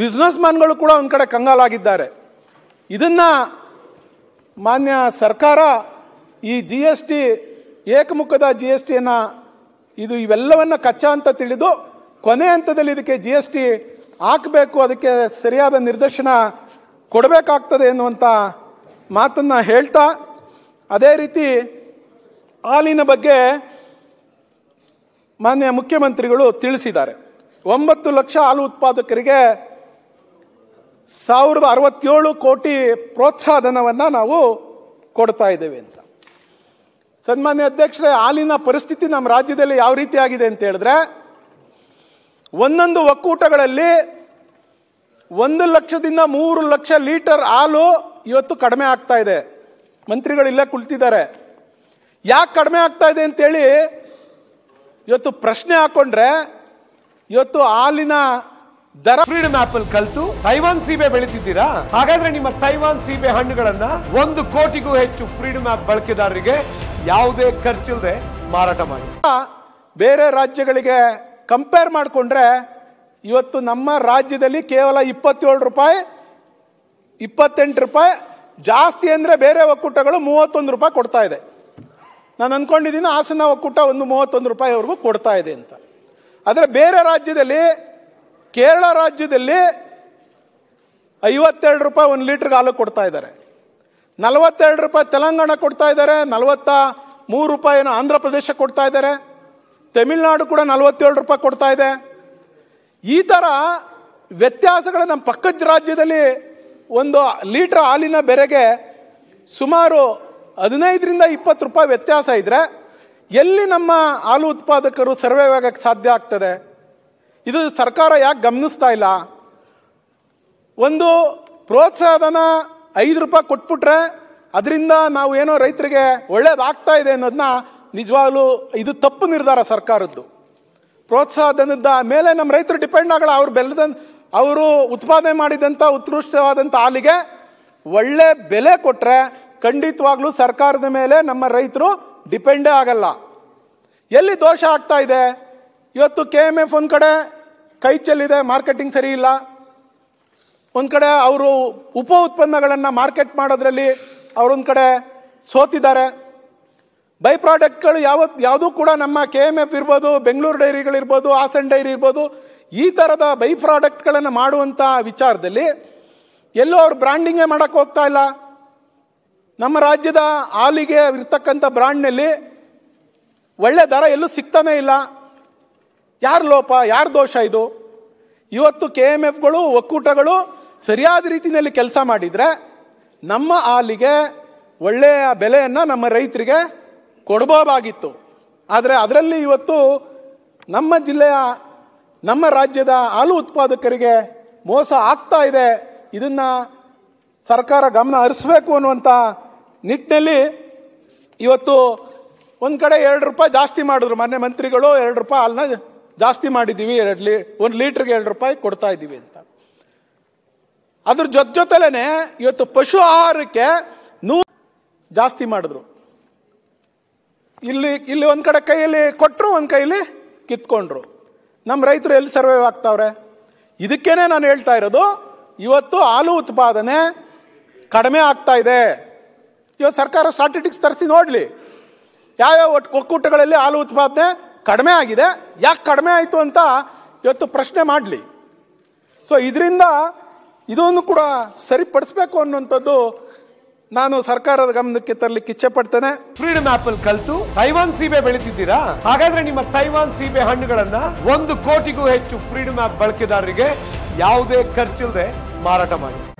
business ಮ್ಯಾನ್ಗಳು ಕೂಡ ಒಂದು ಕಡೆ ಕಂಗಾಲಾಗಿದ್ದಾರೆ ಇದನ್ನು ಮಾನ್ಯ ಸರ್ಕಾರ ಈ ಜಿ ಎಸ್ ಟಿ ಏಕಮುಖದ ಜಿ ಎಸ್ ಟಿಯನ್ನು ಇದು ಇವೆಲ್ಲವನ್ನು ಕಚ್ಚಾ ಅಂತ ತಿಳಿದು ಕೊನೆ ಹಂತದಲ್ಲಿ ಇದಕ್ಕೆ ಜಿ ಎಸ್ ಟಿ ಹಾಕಬೇಕು ಅದಕ್ಕೆ ಸರಿಯಾದ ನಿರ್ದೇಶನ ಕೊಡಬೇಕಾಗ್ತದೆ ಎನ್ನುವಂಥ ಮಾತನ್ನು ಹೇಳ್ತಾ ಅದೇ ರೀತಿ ಹಾಲಿನ ಬಗ್ಗೆ ಮಾನ್ಯ ಮುಖ್ಯಮಂತ್ರಿಗಳು ತಿಳಿಸಿದ್ದಾರೆ ಒಂಬತ್ತು ಲಕ್ಷ ಹಾಲು ಉತ್ಪಾದಕರಿಗೆ ಸಾವಿರದ ಅರವತ್ತೇಳು ಕೋಟಿ ಪ್ರೋತ್ಸಾಹಧನವನ್ನು ನಾವು ಕೊಡ್ತಾ ಇದ್ದೇವೆ ಅಂತ ಸನ್ಮಾನ್ಯ ಅಧ್ಯಕ್ಷರೇ ಹಾಲಿನ ಪರಿಸ್ಥಿತಿ ನಮ್ಮ ರಾಜ್ಯದಲ್ಲಿ ಯಾವ ರೀತಿ ಆಗಿದೆ ಅಂತ ಹೇಳಿದ್ರೆ ಒಂದೊಂದು ಒಕ್ಕೂಟಗಳಲ್ಲಿ ಒಂದು ಲಕ್ಷದಿಂದ ಮೂರು ಲಕ್ಷ ಲೀಟರ್ ಹಾಲು ಇವತ್ತು ಕಡಿಮೆ ಆಗ್ತಾ ಇದೆ ಮಂತ್ರಿಗಳಿಲ್ಲೇ ಕುಳಿತಿದ್ದಾರೆ ಯಾಕೆ ಕಡಿಮೆ ಆಗ್ತಾ ಇದೆ ಅಂತೇಳಿ ಇವತ್ತು ಪ್ರಶ್ನೆ ಹಾಕ್ಕೊಂಡ್ರೆ ಇವತ್ತು ಹಾಲಿನ ದರ ಫ್ರೀಡಮ್ ಆಪ್ ಅಲ್ಲಿ ಕಲ್ತು ತೈವಾನ್ ಸೀಬೆ ಬೆಳಿತಿದ್ದೀರಾ ಹಾಗಾದ್ರೆ ನಿಮ್ಮ ತೈವಾನ್ ಸೀಬೆ ಹಣ್ಣುಗಳನ್ನ ಒಂದು ಕೋಟಿಗೂ ಹೆಚ್ಚು ಫ್ರೀಡಮ್ ಆಪ್ ಬಳಕೆದಾರರಿಗೆ ಯಾವುದೇ ಖರ್ಚಿಲ್ಲದೆ ಮಾರಾಟ ಮಾಡಿ ಬೇರೆ ರಾಜ್ಯಗಳಿಗೆ ಕಂಪೇರ್ ಮಾಡಿಕೊಂಡ್ರೆ ಇವತ್ತು ನಮ್ಮ ರಾಜ್ಯದಲ್ಲಿ ಕೇವಲ ಇಪ್ಪತ್ತೇಳು ರೂಪಾಯಿ ಇಪ್ಪತ್ತೆಂಟು ರೂಪಾಯಿ ಜಾಸ್ತಿ ಅಂದರೆ ಬೇರೆ ಒಕ್ಕೂಟಗಳು ಮೂವತ್ತೊಂದು ರೂಪಾಯಿ ಕೊಡ್ತಾ ಇದೆ ನಾನು ಅಂದ್ಕೊಂಡಿದ್ದೀನಿ ಹಾಸನ ಒಕ್ಕೂಟ ಒಂದು ಮೂವತ್ತೊಂದು ರೂಪಾಯಿವರೆಗೂ ಕೊಡ್ತಾ ಇದೆ ಅಂತ ಆದರೆ ಬೇರೆ ರಾಜ್ಯದಲ್ಲಿ ಕೇರಳ ರಾಜ್ಯದಲ್ಲಿ ಐವತ್ತೆರಡು ರೂಪಾಯಿ ಒಂದು ಲೀಟ್ರ್ಗೆ ಹಾಲು ಕೊಡ್ತಾ ಇದ್ದಾರೆ ನಲವತ್ತೆರಡು ರೂಪಾಯಿ ತೆಲಂಗಾಣ ಕೊಡ್ತಾ ಇದ್ದಾರೆ ನಲವತ್ತ ಮೂರು ರೂಪಾಯಿನ ಆಂಧ್ರ ಪ್ರದೇಶ ಕೊಡ್ತಾ ಇದ್ದಾರೆ ತಮಿಳುನಾಡು ಕೂಡ ನಲವತ್ತೇಳು ರೂಪಾಯಿ ಕೊಡ್ತಾ ಇದೆ ಈ ಥರ ವ್ಯತ್ಯಾಸಗಳು ನಮ್ಮ ಪಕ್ಕದ ರಾಜ್ಯದಲ್ಲಿ ಒಂದು ಲೀಟ್ರ್ ಹಾಲಿನ ಬೆರೆಗೆ ಸುಮಾರು ಹದಿನೈದರಿಂದ ಇಪ್ಪತ್ತು ರೂಪಾಯಿ ವ್ಯತ್ಯಾಸ ಇದ್ದರೆ ಎಲ್ಲಿ ನಮ್ಮ ಹಾಲು ಉತ್ಪಾದಕರು ಸರ್ವೇ ಆಗಕ್ಕೆ ಸಾಧ್ಯ ಆಗ್ತದೆ ಇದು ಸರ್ಕಾರ ಯಾಕೆ ಗಮನಿಸ್ತಾ ಇಲ್ಲ ಒಂದು ಪ್ರೋತ್ಸಾಹಧನ ಐದು ರೂಪಾಯಿ ಕೊಟ್ಬಿಟ್ರೆ ಅದರಿಂದ ನಾವು ಏನೋ ರೈತರಿಗೆ ಒಳ್ಳೇದಾಗ್ತಾ ಇದೆ ಅನ್ನೋದನ್ನ ನಿಜವಾಗ್ಲೂ ಇದು ತಪ್ಪು ನಿರ್ಧಾರ ಸರ್ಕಾರದ್ದು ಪ್ರೋತ್ಸಾಹಧನದ ಮೇಲೆ ನಮ್ಮ ರೈತರು ಡಿಪೆಂಡ್ ಆಗಲ್ಲ ಅವ್ರು ಬೆಲ್ಲದ ಅವರು ಉತ್ಪಾದನೆ ಮಾಡಿದಂಥ ಉತ್ಕೃಷ್ಟವಾದಂಥ ಹಾಲಿಗೆ ಒಳ್ಳೆ ಬೆಲೆ ಕೊಟ್ಟರೆ ಖಂಡಿತವಾಗ್ಲೂ ಸರ್ಕಾರದ ಮೇಲೆ ನಮ್ಮ ರೈತರು ಡಿಪೆಂಡೇ ಆಗಲ್ಲ ಎಲ್ಲಿ ದೋಷ ಆಗ್ತಾ ಇದೆ ಇವತ್ತು ಕೆ ಎಮ್ ಎಫ್ ಒಂದು ಕಡೆ ಕೈ ಚೆಲ್ಲಿದೆ ಮಾರ್ಕೆಟಿಂಗ್ ಸರಿ ಇಲ್ಲ ಒಂದು ಕಡೆ ಅವರು ಉಪ ಉತ್ಪನ್ನಗಳನ್ನು ಮಾರ್ಕೆಟ್ ಮಾಡೋದ್ರಲ್ಲಿ ಅವರೊಂದು ಕಡೆ ಸೋತಿದ್ದಾರೆ ಬೈ ಪ್ರಾಡಕ್ಟ್ಗಳು ಯಾವತ್ತು ಯಾವುದೂ ಕೂಡ ನಮ್ಮ ಕೆ ಎಮ್ ಎಫ್ ಇರ್ಬೋದು ಬೆಂಗಳೂರು ಡೈರಿಗಳಿರ್ಬೋದು ಹಾಸನ್ ಡೈರಿ ಇರ್ಬೋದು ಈ ಥರದ ಬೈ ಪ್ರಾಡಕ್ಟ್ಗಳನ್ನು ಮಾಡುವಂಥ ವಿಚಾರದಲ್ಲಿ ಎಲ್ಲೋ ಅವ್ರು ಬ್ರ್ಯಾಂಡಿಂಗೇ ಮಾಡೋಕೆ ಹೋಗ್ತಾ ಇಲ್ಲ ನಮ್ಮ ರಾಜ್ಯದ ಹಾಲಿಗೆ ಇರ್ತಕ್ಕಂಥ ಬ್ರ್ಯಾಂಡ್ನಲ್ಲಿ ಒಳ್ಳೆ ದರ ಎಲ್ಲೂ ಸಿಗ್ತಾನೇ ಇಲ್ಲ ಯಾರು ಲೋಪ ಯಾರು ದೋಷ ಇದು ಇವತ್ತು ಕೆ ಎಮ್ ಎಫ್ಗಳು ಒಕ್ಕೂಟಗಳು ಸರಿಯಾದ ರೀತಿಯಲ್ಲಿ ಕೆಲಸ ಮಾಡಿದರೆ ನಮ್ಮ ಹಾಲಿಗೆ ಒಳ್ಳೆಯ ಬೆಲೆಯನ್ನು ನಮ್ಮ ರೈತರಿಗೆ ಕೊಡ್ಬೋದಾಗಿತ್ತು ಆದರೆ ಅದರಲ್ಲಿ ಇವತ್ತು ನಮ್ಮ ಜಿಲ್ಲೆಯ ನಮ್ಮ ರಾಜ್ಯದ ಹಾಲು ಉತ್ಪಾದಕರಿಗೆ ಮೋಸ ಆಗ್ತಾ ಇದೆ ಇದನ್ನು ಸರ್ಕಾರ ಗಮನ ಹರಿಸ್ಬೇಕು ಅನ್ನುವಂಥ ನಿಟ್ಟಿನಲ್ಲಿ ಇವತ್ತು ಒಂದು ಕಡೆ ಎರಡು ರೂಪಾಯಿ ಜಾಸ್ತಿ ಮಾಡಿದ್ರು ಮೊನ್ನೆ ಮಂತ್ರಿಗಳು ಎರಡು ರೂಪಾಯಿ ಹಾಲನ್ನ ಜಾಸ್ತಿ ಮಾಡಿದ್ದೀವಿ ಎರಡು ಲೀ ಒಂದು ಲೀಟ್ರಿಗೆ ಎರಡು ರೂಪಾಯಿ ಕೊಡ್ತಾ ಇದ್ದೀವಿ ಅಂತ ಅದ್ರ ಜೊತೆ ಜೊತೆಲೇ ಇವತ್ತು ಪಶು ಆಹಾರಕ್ಕೆ ನೂ ಜಾಸ್ತಿ ಮಾಡಿದ್ರು ಇಲ್ಲಿ ಇಲ್ಲಿ ಒಂದು ಕಡೆ ಕೈಯಲ್ಲಿ ಕೊಟ್ಟರು ಒಂದು ಕೈಯಲ್ಲಿ ಕಿತ್ಕೊಂಡ್ರು ನಮ್ಮ ರೈತರು ಎಲ್ಲಿ ಸರ್ವೈವ್ ಆಗ್ತಾವ್ರೆ ಇದಕ್ಕೇನೆ ನಾನು ಹೇಳ್ತಾ ಇರೋದು ಇವತ್ತು ಹಾಲು ಉತ್ಪಾದನೆ ಕಡಿಮೆ ಆಗ್ತಾ ಇದೆ ಇವತ್ತು ಸರ್ಕಾರ ಸ್ಟಾಟಿಸ್ಟಿಕ್ಸ್ ತರಿಸಿ ನೋಡಲಿ ಯಾವ್ಯಾವ ಒಕ್ಕೂಟಗಳಲ್ಲಿ ಹಾಲು ಉತ್ಪಾದನೆ ಕಡಿಮೆ ಆಗಿದೆ ಯಾಕೆ ಕಡಿಮೆ ಆಯಿತು ಅಂತ ಇವತ್ತು ಪ್ರಶ್ನೆ ಮಾಡಲಿ ಸೊ ಇದರಿಂದ ಇದನ್ನು ಕೂಡ ಸರಿಪಡಿಸ್ಬೇಕು ಅನ್ನುವಂಥದ್ದು ನಾನು ಸರ್ಕಾರದ ಗಮನಕ್ಕೆ ತರಲಿಕ್ಕೆ ಇಚ್ಛೆ ಪಡ್ತೇನೆ ಫ್ರೀಡಮ್ ಅಲ್ಲಿ ಕಲ್ತು ತೈವಾನ್ ಸೀಬೆ ಬೆಳಿತಿದ್ದೀರಾ ಹಾಗಾದ್ರೆ ನಿಮ್ಮ ತೈವಾನ್ ಸೀಬೆ ಹಣ್ಣುಗಳನ್ನ ಒಂದು ಕೋಟಿಗೂ ಹೆಚ್ಚು ಫ್ರೀಡಮ್ ಆಪ್ ಬಳಕೆದಾರರಿಗೆ ಯಾವುದೇ ಖರ್ಚಿಲ್ಲದೆ ಮಾರಾಟ ಮಾಡಿ